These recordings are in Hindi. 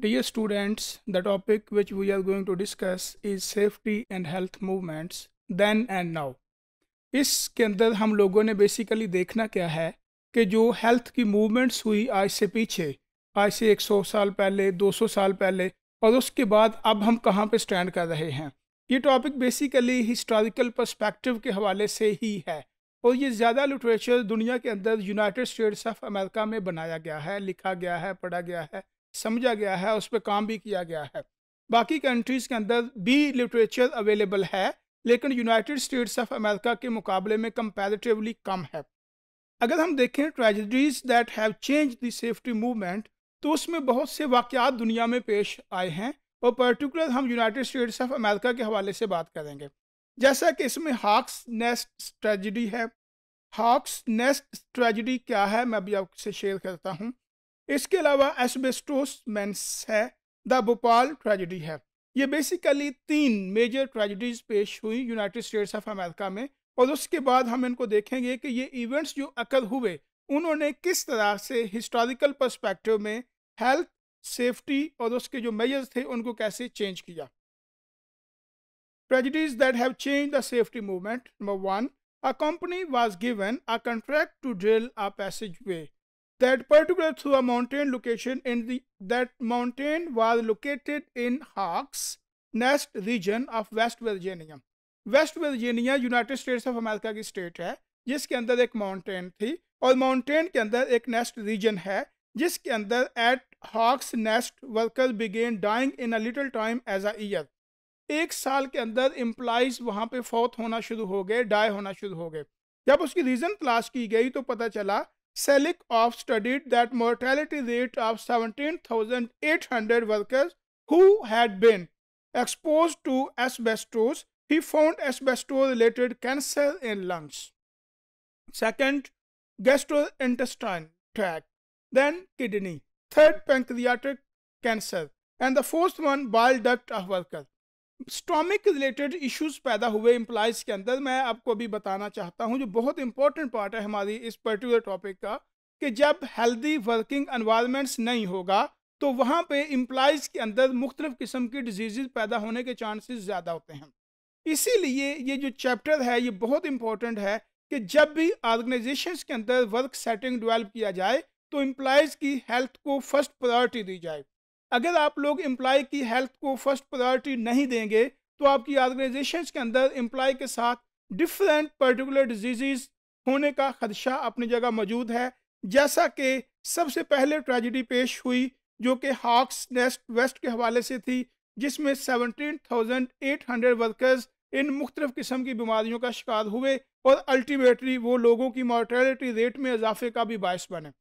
Dear students the topic which we are going to discuss is safety and health movements then and now इसके अंदर हम लोगों ने बेसिकली देखना क्या है कि जो हेल्थ की मूवमेंट्स हुई आज से पीछे आज से एक सौ साल पहले दो सौ साल पहले और उसके बाद अब हम कहाँ पर स्टैंड कर रहे हैं ये टॉपिक बेसिकली हिस्टोरिकल परस्पेक्टिव के हवाले से ही है और ये ज़्यादा लिटरेचर दुनिया के अंदर यूनाइटेड स्टेट्स ऑफ अमेरिका में बनाया गया है लिखा गया है पढ़ा गया है समझा गया है उस पर काम भी किया गया है बाकी कंट्रीज़ के अंदर भी लिटरेचर अवेलेबल है लेकिन यूनाइटेड स्टेट्स ऑफ अमेरिका के मुकाबले में कंपेरेटिवली कम है अगर हम देखें tragedies that have change the safety movement तो उसमें बहुत से वाक़ात दुनिया में पेश आए हैं और पर्टिकुलर हम यूनाइटेड स्टेट्स ऑफ अमेरिका के हवाले से बात करेंगे जैसा कि इसमें हाक्स नेस्ट ट्रेजडी है हाक्स नेस्ट ट्रेजडी क्या है मैं अभी आपसे शेयर करता हूँ इसके अलावा एसबेस्टोस मैंस है द भोपाल ट्रेजिडी है ये बेसिकली तीन मेजर ट्रेजिडीज पेश हुई यूनाइटेड स्टेट्स ऑफ अमेरिका में और उसके बाद हम इनको देखेंगे कि ये इवेंट्स जो अकद हुए उन्होंने किस तरह से हिस्टोरिकल पर्सपेक्टिव में हेल्थ सेफ्टी और उसके जो मेजर्स थे उनको कैसे चेंज किया that have change the safety movement number one a company was given a a to drill a passage way that particular through a mountain location and the, that mountain was located in Hawks Nest region of West Virginia. West Virginia United States of America की स्टेट है जिसके अंदर एक माउंटेन थी और माउंटेन के अंदर एक नेस्ट रीजन है जिसके अंदर at Hawks Nest worker began dying in a little time as a year एक साल के अंदर एम्प्लाइज वहाँ पे फौत होना शुरू हो गए डाई होना शुरू हो गए जब उसकी रीज़न तलाश की गई तो पता चला Selikoff studied that mortality rate of 17,800 workers who had been exposed to asbestos. He found asbestos-related cancer in lungs. Second, gastrointestinal tract. Then kidney. Third, pancreatic cancer. And the fourth one, bile duct of worker. Stomach related issues पैदा हुए एम्प्लॉयज़ के अंदर मैं आपको अभी बताना चाहता हूँ जो बहुत इंपॉर्टेंट पार्ट है हमारी इस पर्टिकुलर टॉपिक का कि जब हेल्दी वर्किंग एनवायरमेंट्स नहीं होगा तो वहाँ पे एम्प्लॉयज़ के अंदर मुख्तलिफ़ किस्म की डिजीज़ पैदा होने के चांसेस ज़्यादा होते हैं इसीलिए ये जो चैप्टर है ये बहुत इंपॉर्टेंट है कि जब भी ऑर्गेनाइजेशन के अंदर वर्क सेटिंग डिवेल्प किया जाए तो एम्प्लॉयज़ की हेल्थ को फर्स्ट प्रायोरिटी दी जाए अगर आप लोग एम्प्लॉय की हेल्थ को फर्स्ट प्रायोरिटी नहीं देंगे तो आपकी ऑर्गेनाइजेशन के अंदर एम्प्लॉय के साथ डिफरेंट पर्टिकुलर डिजीज़ होने का खदशा अपनी जगह मौजूद है जैसा कि सबसे पहले ट्रेजिडी पेश हुई जो कि हॉक्स नेस्ट वेस्ट के हवाले से थी जिसमें seventeen thousand eight hundred workers इन मुख्तफ किस्म की बीमारियों का शिकार हुए और अल्टीमेटली वो लोगों की मॉर्टेलिटी रेट में इजाफे का भी बायस बने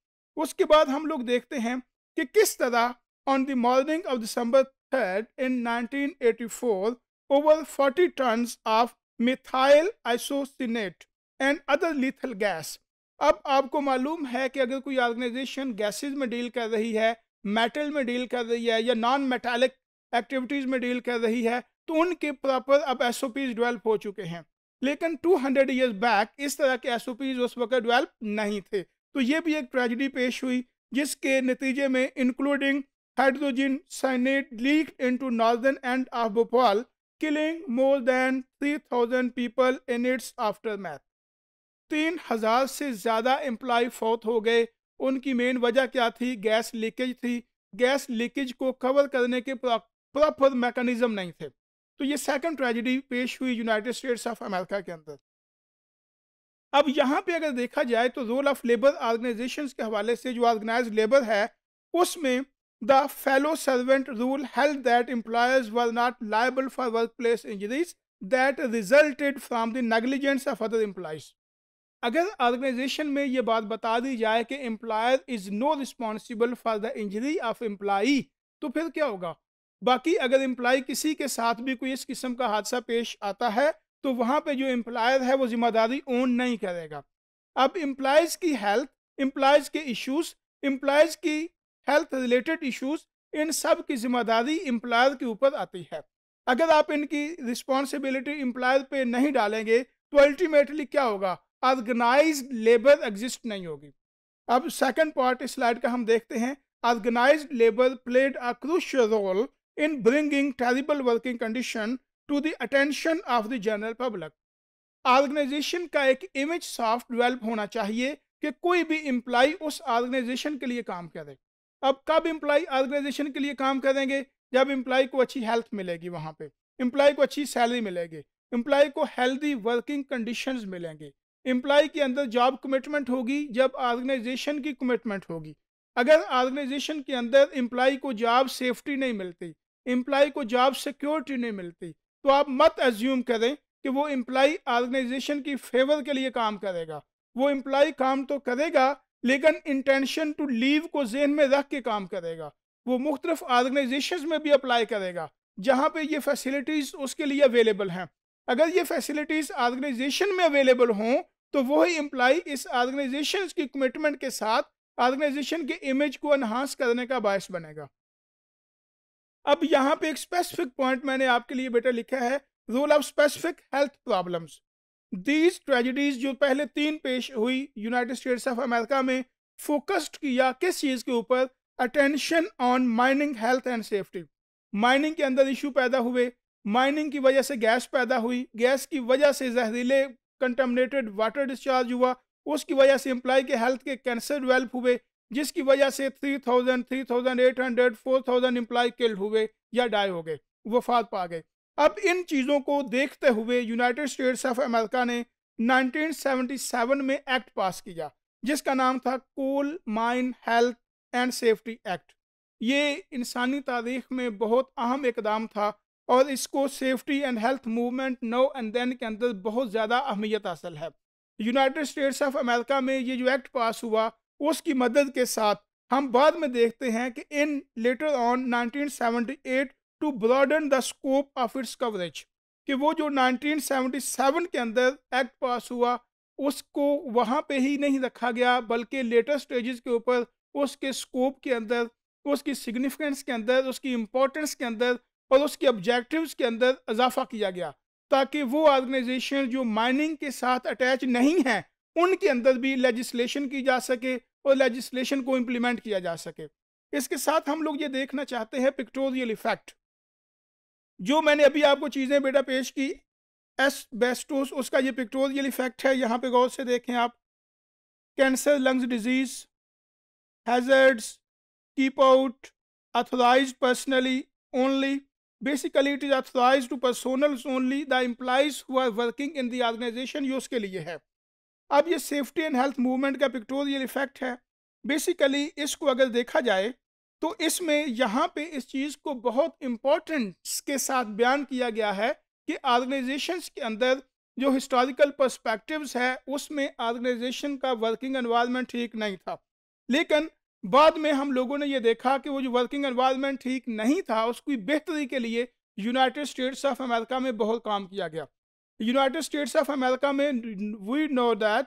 उसके बाद हम लोग देखते हैं कि किस तरह On the morning of December 3rd in 1984, over 40 tons of methyl isocyanate and other lethal gas अब आपको मालूम है कि अगर कोई ऑर्गेनाइजेशन गैसेज में डील कर रही है मेटल में डील कर रही है या नॉन मेटालिक एक्टिविटीज़ में डील कर रही है तो उनके प्रॉपर अब एस ओ पीज डेवेल्प हो चुके हैं लेकिन 200 हंड्रेड ईयर्स बैक इस तरह के एस ओ पीज उस वक्त डेवेल्प नहीं थे तो ये भी एक ट्रेजिडी पेश हुई जिसके नतीजे में including hydrogen cyanide leaked into northern end of Bhopal, killing more than 3,000 people in its aftermath. तीन हजार से ज़्यादा एम्प्लॉय फौत हो गए उनकी मेन वजह क्या थी गैस लीकेज थी गैस लीकेज को कवर करने के प्रॉपर मैकेनिज्म नहीं थे तो ये सेकेंड ट्रेजिडी पेश हुई यूनाइटेड स्टेट्स ऑफ अमेरिका के अंदर अब यहाँ पे अगर देखा जाए तो रोल ऑफ लेबर ऑर्गेनाइजेशन के हवाले से जो ऑर्गेनाइज लेबर है उसमें The fellow servant rule held that employers were not liable for workplace injuries that resulted from the negligence of other employees. अगर ऑर्गेनाइजेशन में ये बात बता दी जाए कि employer is no responsible for the injury of employee तो फिर क्या होगा बाकी अगर एम्प्लॉय किसी के साथ भी कोई इस किस्म का हादसा पेश आता है तो वहाँ पे जो एम्प्लॉयर है वो जिम्मेदारी ओन नहीं करेगा अब एम्प्लॉयज़ की हेल्थ एम्प्लॉयज़ के इश्यूज एम्प्लॉयज़ की हेल्थ रिलेटेड इश्यूज इन सब की जिम्मेदारी एम्प्लॉयर के ऊपर आती है अगर आप इनकी रिस्पॉन्सिबिलिटी एम्प्लॉयर पे नहीं डालेंगे तो अल्टीमेटली क्या होगा ऑर्गेनाइज लेबर एग्जिस्ट नहीं होगी अब सेकेंड पार्ट इस स्लाइड का हम देखते हैं organise labour played a crucial role in bringing terrible working condition to the attention of the general public organisation का एक इमेज सॉफ्ट डिवेल्प होना चाहिए कि कोई भी एम्प्लाई उस ऑर्गेनाइजेशन के लिए काम करे अब कब इम्प्लाई ऑर्गेनाइजेशन के लिए काम करेंगे जब इम्प्लाई को अच्छी हेल्थ मिलेगी वहाँ पे इम्प्लाई को अच्छी सैलरी मिलेगी इम्प्लाई को हेल्दी वर्किंग कंडीशन मिलेंगे इम्प्लाई के अंदर जॉब कमिटमेंट होगी जब ऑर्गेनाइजेशन की कमिटमेंट होगी अगर ऑर्गेनाइजेशन के अंदर इम्प्लाई को जॉब सेफ्टी नहीं मिलती इम्प्लाई को जॉब सिक्योरिटी नहीं मिलती तो आप मत एज्यूम करें कि वो इम्प्लाई ऑर्गेनाइजेशन की फेवर के लिए काम करेगा वो इम्प्लाई काम तो करेगा लेकिन इंटेंशन टू लीव को जेन में रख के काम करेगा वो मुख्तलिफ ऑर्गेनाइजेशन में भी अप्लाई करेगा जहाँ पे ये फैसिलिटीज़ उसके लिए अवेलेबल हैं अगर ये फैसिलिटीज़ ऑर्गेनाइजेशन में अवेलेबल हों तो वही एम्प्लाई इस ऑर्गेनाइजेशन की कमिटमेंट के साथ ऑर्गेनाइजेशन के इमेज को एनहांस करने का बायस बनेगा अब यहाँ पे एक स्पेसिफिक पॉइंट मैंने आपके लिए बेटा लिखा है role of specific health problems these tragedies जो पहले तीन पेश हुई यूनाइटेड स्टेट्स ऑफ अमेरिका में फोकस्ड किया किस चीज़ के ऊपर attention on mining health and safety mining के अंदर इशू पैदा हुए माइनिंग की वजह से गैस पैदा हुई गैस की वजह से जहरीले कंटमनेटेड वाटर डिस्चार्ज हुआ उसकी वजह से एम्प्लाई के हेल्थ के कैंसर डिवेल्प हुए जिसकी वजह से 3000, 3800, 4000 एम्प्लाई किल्ड हुए या डाई हो गए वफात पा गए अब इन चीज़ों को देखते हुए यूनाइटेड स्टेट्स ऑफ अमेरिका ने 1977 में एक्ट पास किया जिसका नाम था coal mine health and safety act ये इंसानी तारीख में बहुत अहम इकदाम था और इसको safety and health movement now and then के अंदर बहुत ज़्यादा अहमियत हासिल है यूनाइटेड स्टेट्स ऑफ अमेरिका में ये जो एक्ट पास हुआ उसकी मदद के साथ हम बाद में देखते हैं कि in later on 1978 to broaden the scope of its coverage कि वो जो 1977 के अंदर एक्ट पास हुआ उसको वहाँ पे ही नहीं रखा गया बल्कि लेटेस्ट स्टेजेस के ऊपर उसके स्कोप के अंदर उसकी सिग्निफिकेंस के अंदर उसकी इम्पोर्टेंस के अंदर और उसके ऑब्जेक्टिव्स के अंदर इजाफा किया गया ताकि वो ऑर्गेनाइजेशन जो माइनिंग के साथ अटैच नहीं हैं उनके अंदर भी लेजिस्लेशन की जा सके और लेजिस्लेशन को इम्प्लीमेंट किया जा सके इसके साथ हम लोग ये देखना चाहते हैं पिक्टोरियल इफेक्ट जो मैंने अभी आपको चीज़ें बेटा पेश की एस बेस्टोस उसका ये पिक्टोरियल इफेक्ट है यहाँ पे गौर से देखें आप cancer lungs disease hazards keep out authorise personally only basically it is authorise to personal only the employees who are working in the organisation ये उसके लिए है अब ये सेफ्टी एंड हेल्थ मूवमेंट का पिक्टोरियल इफेक्ट है बेसिकली इसको अगर देखा जाए तो इसमें यहाँ पे इस चीज़ को बहुत इम्पोर्टेंट्स के साथ बयान किया गया है कि ऑर्गेनाइजेशंस के अंदर जो हिस्टोरिकल पर्सपेक्टिव्स है उसमें ऑर्गेनाइजेशन का वर्किंग एनवायरनमेंट ठीक नहीं था लेकिन बाद में हम लोगों ने ये देखा कि वो जो वर्किंग एनवायरनमेंट ठीक नहीं था उसकी बेहतरी के लिए यूनाइटेड स्टेट्स ऑफ अमेरिका में बहुत काम किया गया यूनाइटेड स्टेट्स ऑफ अमेरिका में we know that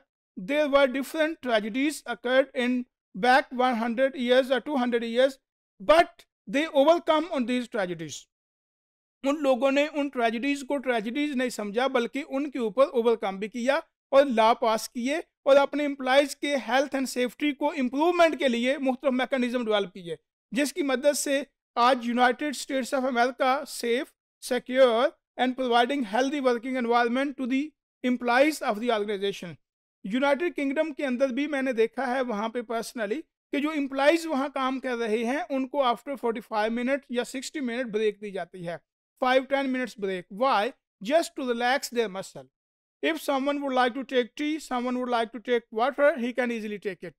there were different tragedies occurred in back 100 years to 200 years but they overcome on these tragedies उन लोगों ने उन ट्रेजिडीज को ट्रेजिडीज नहीं समझा बल्कि उनके ऊपर ओवरकम भी किया और ला पास किए और अपने एम्प्लॉयज़ के हेल्थ एंड सेफ्टी को इम्प्रूवमेंट के लिए मुख्तफ मैकेनिज्म डेवलप किए जिसकी मदद से आज United States of America safe secure and providing healthy working environment to the employees of the organisation United Kingdom के अंदर भी मैंने देखा है वहाँ पे पर्सनली कि जो इम्प्लाइज वहाँ काम कर रहे हैं उनको आफ्टर फोर्टी फाइव मिनट या सिक्सटी मिनट ब्रेक दी जाती है five ten minutes break why just to relax their muscle if someone would like to take tea someone would like to take water he can easily take it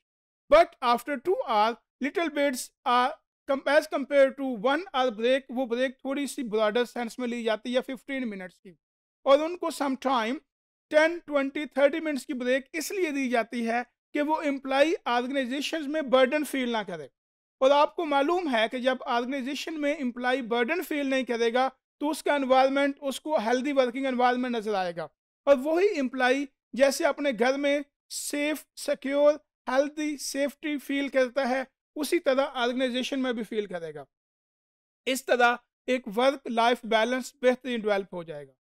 but after two are little beds are as compare to one are break वो ब्रेक थोड़ी सी ब्रॉडर सेंस में ली जाती है फिफ्टीन मिनट्स की और उनको sometime ten twenty thirty minutes की ब्रेक इसलिए दी जाती है कि वो एम्प्लाई आर्गेनाइजेशन में बर्डन फील ना करे और आपको मालूम है कि जब आर्गेनाइजेशन में एम्प्लाई बर्डन फील नहीं करेगा तो उसका इन्वायरमेंट उसको हेल्दी वर्किंग इन्वायरमेंट नज़र आएगा और वही एम्प्लाई जैसे अपने घर में safe secure healthy safety feel करता है उसी तरह ऑर्गेनाइजेशन में भी फील करेगा इस तरह एक वर्क लाइफ बैलेंस बेहतरीन डेवलप हो जाएगा